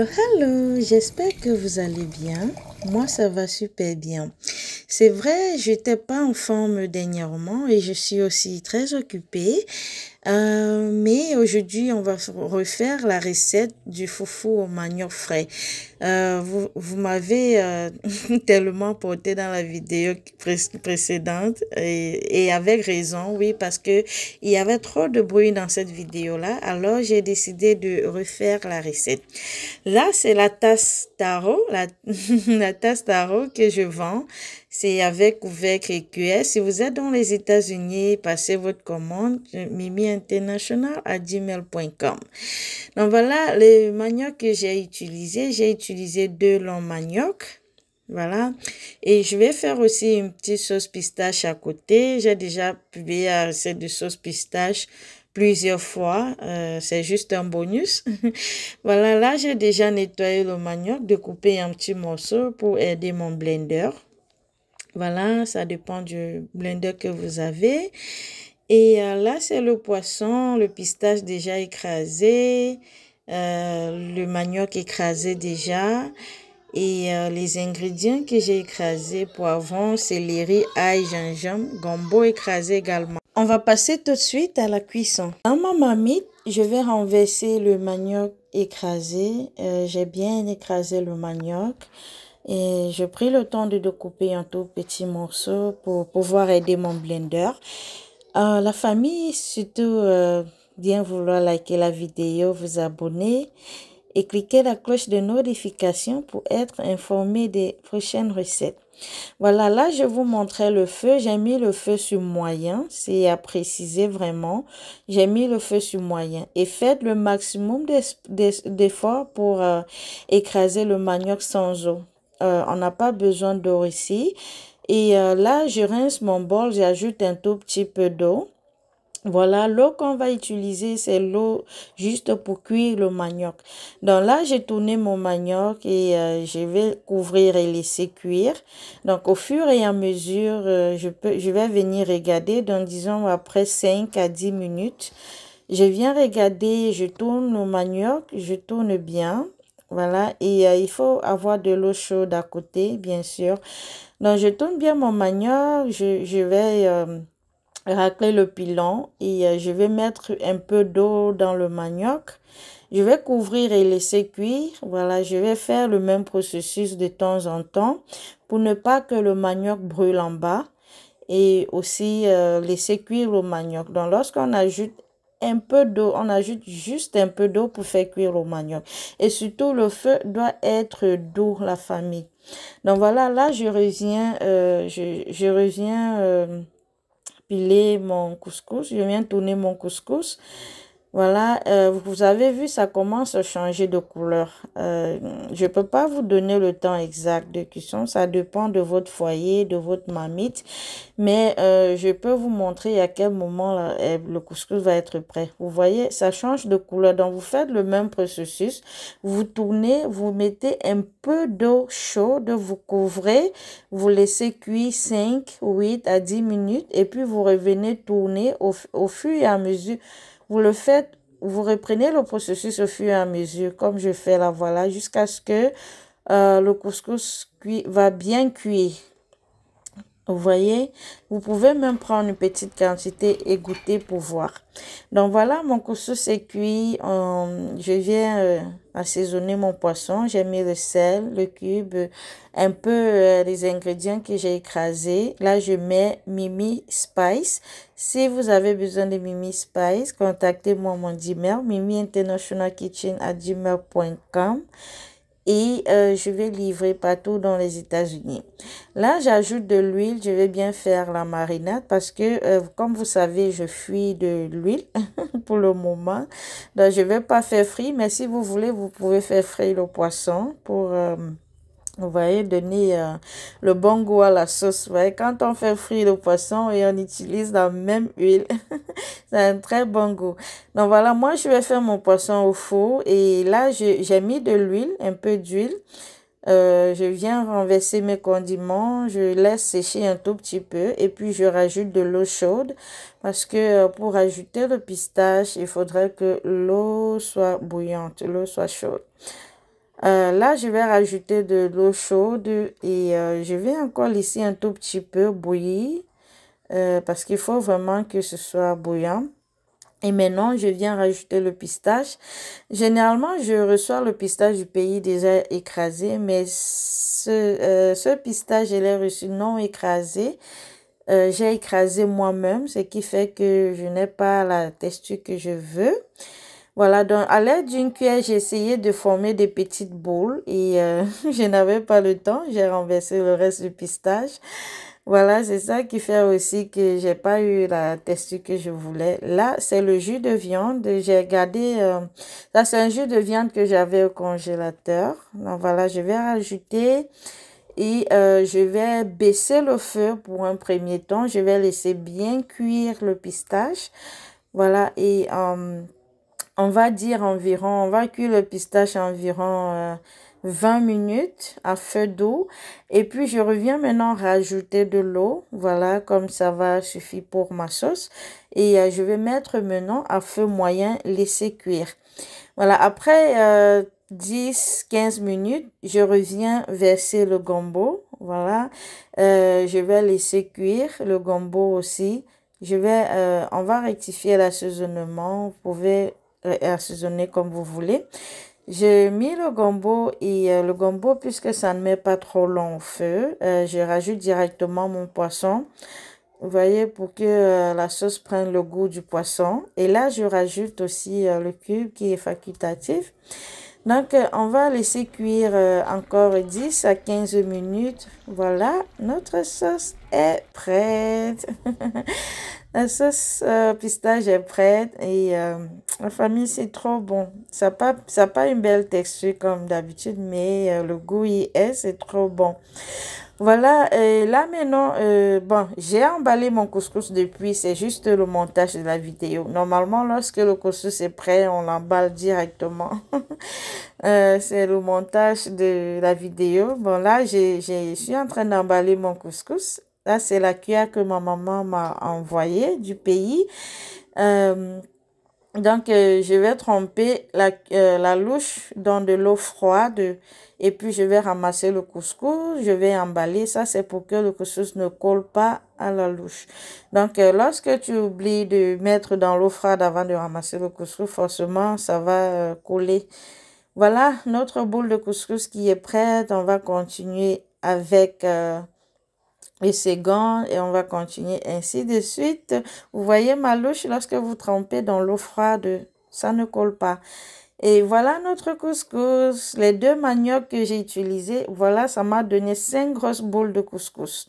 Hello, hello, j'espère que vous allez bien. Moi, ça va super bien. C'est vrai, j'étais pas en forme dernièrement et je suis aussi très occupée. Euh, mais aujourd'hui, on va refaire la recette du foufou au manioc frais. Euh, vous, vous m'avez euh, tellement porté dans la vidéo précédente et, avec raison, oui, parce que il y avait trop de bruit dans cette vidéo-là. Alors, j'ai décidé de refaire la recette. Là, c'est la tasse taro la, tasse taro que je vends. C'est avec ouvert et cuillère. Si vous êtes dans les États-Unis, passez votre commande. Mimi international à gmail.com. Donc voilà les manioc que j'ai utilisé. J'ai utilisé deux longs manioc Voilà. Et je vais faire aussi une petite sauce pistache à côté. J'ai déjà publié la recette de sauce pistache plusieurs fois. Euh, c'est juste un bonus. voilà, là j'ai déjà nettoyé le manioc, découpé un petit morceau pour aider mon blender. Voilà, ça dépend du blender que vous avez. Et euh, là, c'est le poisson, le pistache déjà écrasé, euh, le manioc écrasé déjà. Et euh, les ingrédients que j'ai écrasés, poivron, céleri, ail, gingembre, gombo écrasé également. On va passer tout de suite à la cuisson. Dans ma marmite, je vais renverser le manioc écrasé. j'ai bien écrasé le manioc. Et j'ai pris le temps de couper en tout petits morceaux pour pouvoir aider mon blender. Euh, la famille, surtout, euh, bien vouloir liker la vidéo, vous abonner et cliquer la cloche de notification pour être informé des prochaines recettes. Voilà, là, je vous montrais le feu. J'ai mis le feu sur moyen, c'est à préciser vraiment. J'ai mis le feu sur moyen. Et faites le maximum d'efforts pour euh, écraser le manioc sans eau. on n'a pas besoin d'eau ici. Et euh, là, je rince mon bol, j'ajoute un tout petit peu d'eau. Voilà, l'eau qu'on va utiliser, c'est l'eau juste pour cuire le manioc. Donc là, j'ai tourné mon manioc et euh, je vais couvrir et laisser cuire. Donc au fur et à mesure, euh, je, je vais venir regarder, donc disons après 5 à 10 minutes. Je viens regarder, je tourne le manioc, je tourne bien. Voilà, et euh, il faut avoir de l'eau chaude à côté, bien sûr. Donc, je tourne bien mon manioc. Je, vais euh, racler le pilon et euh, je vais mettre un peu d'eau dans le manioc. Je vais couvrir et laisser cuire. Voilà, je vais faire le même processus de temps en temps pour ne pas que le manioc brûle en bas et aussi laisser cuire le manioc. Donc, lorsqu'on ajoute un peu d'eau. On ajoute juste un peu d'eau pour faire cuire le manioc. Et surtout, le feu doit être doux, la famille. Donc voilà, là, je reviens, euh, je, reviens euh, piler mon couscous. Je viens tourner mon couscous. Voilà, euh, vous avez vu, ça commence à changer de couleur. Euh, je ne peux pas vous donner le temps exact de cuisson, ça dépend de votre foyer, de votre mamite. Mais euh, je peux vous montrer à quel moment eh, le couscous va être prêt. Vous voyez, ça change de couleur. Donc, vous faites le même processus. Vous tournez, vous mettez un peu d'eau chaude, vous couvrez, vous laissez cuire 5, 8 à 10 minutes. Et puis, vous revenez tourner au, au fur et à mesure vous le faites, vous reprenez le processus au fur et à mesure, comme je fais là, voilà, jusqu'à ce que euh, le couscous cuit, va bien cuire. Vous voyez, vous pouvez même prendre une petite quantité et goûter pour voir. Donc voilà, mon couscous est cuit. Euh, je viens euh, assaisonner mon poisson. J'ai mis le sel, le cube, un peu euh, les ingrédients que j'ai écrasés. Là, je mets Mimi Spice. Si vous avez besoin de Mimi Spice, contactez-moi mon dimmer Mimi International Kitchen à gmail.com et euh, je vais livrer partout dans les États-Unis. Là, j'ajoute de l'huile. Je vais bien faire la marinade parce que, euh, comme vous savez, je fuis de l'huile pour le moment. Donc, je ne vais pas faire frire. mais si vous voulez, vous pouvez faire frire le poisson pour... Euh, vous voyez, donner euh, le bon goût à la sauce. Vous voyez, quand on fait frire le poisson et on utilise la même huile, c'est un très bon goût. Donc voilà, moi je vais faire mon poisson au four et là j'ai mis de l'huile, un peu d'huile. Euh, je viens renverser mes condiments, je laisse sécher un tout petit peu et puis je rajoute de l'eau chaude parce que euh, pour ajouter le pistache, il faudrait que l'eau soit bouillante, l'eau soit chaude. Euh, là, je vais rajouter de l'eau chaude et euh, je vais encore laisser un tout petit peu bouillir euh, parce qu'il faut vraiment que ce soit bouillant. Et maintenant, je viens rajouter le pistache. Généralement, je reçois le pistache du pays déjà écrasé, mais ce, ce pistache, je l'ai reçu non écrasé. J'ai écrasé moi-même, ce qui fait que je n'ai pas la texture que je veux. Voilà, donc à l'aide d'une cuillère, j'ai essayé de former des petites boules et euh, je n'avais pas le temps. J'ai renversé le reste du pistache. Voilà, c'est ça qui fait aussi que j'ai pas eu la texture que je voulais. Là, c'est le jus de viande. J'ai gardé, euh, ça c'est un jus de viande que j'avais au congélateur. Donc voilà, je vais rajouter et euh, je vais baisser le feu pour un premier temps. Je vais laisser bien cuire le pistache. Voilà, et on va dire environ, on va cuire le pistache environ 20 euh, minutes à feu d'eau. Et puis, je reviens maintenant rajouter de l'eau. Voilà, comme ça va suffire pour ma sauce. Et euh, je vais mettre maintenant à feu moyen, laisser cuire. Voilà, après 10-15 euh, minutes, je reviens verser le gombo. Voilà, je vais laisser cuire le gombo aussi. Je vais, on va rectifier l'assaisonnement. Vous pouvez assaisonner comme vous voulez. J'ai mis le gombo et euh, le gombo, puisque ça ne met pas trop long au feu, euh, je rajoute directement mon poisson. Vous voyez, pour que euh, la sauce prenne le goût du poisson. Et là, je rajoute aussi le cube qui est facultatif. Donc, on va laisser cuire euh, encore 10 à 15 minutes. Voilà, notre sauce est prête. la sauce euh, pistache est prête et euh, la famille, c'est trop bon. Ça n'a pas, ça pas une belle texture comme d'habitude, mais le goût y est, c'est trop bon. Voilà, et là maintenant, euh, bon, j'ai emballé mon couscous depuis, c'est juste le montage de la vidéo. Normalement, lorsque le couscous est prêt, on l'emballe directement. Euh, c'est le montage de la vidéo. Bon, là, je suis en train d'emballer mon couscous. Là, c'est la cuillère que ma maman m'a envoyée du pays. Euh, donc, euh, je vais tremper la, euh, la louche dans de l'eau froide et puis je vais ramasser le couscous, je vais emballer. Ça, c'est pour que le couscous ne colle pas à la louche. Donc, euh, lorsque tu oublies de mettre dans l'eau froide avant de ramasser le couscous, forcément, ça va coller. Voilà, notre boule de couscous qui est prête. On va continuer avec et gants, et on va continuer ainsi de suite. Vous voyez ma louche, lorsque vous trempez dans l'eau froide, ça ne colle pas. Et voilà notre couscous. Les deux maniocs que j'ai utilisés, voilà, ça m'a donné cinq grosses boules de couscous.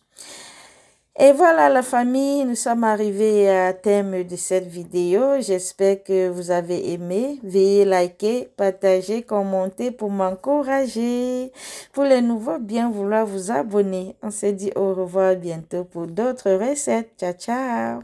Et voilà la famille, nous sommes arrivés à thème de cette vidéo. J'espère que vous avez aimé. Veuillez liker, partager, commenter pour m'encourager. Pour les nouveaux, bien vouloir vous abonner. On se dit au revoir bientôt pour d'autres recettes. Ciao, ciao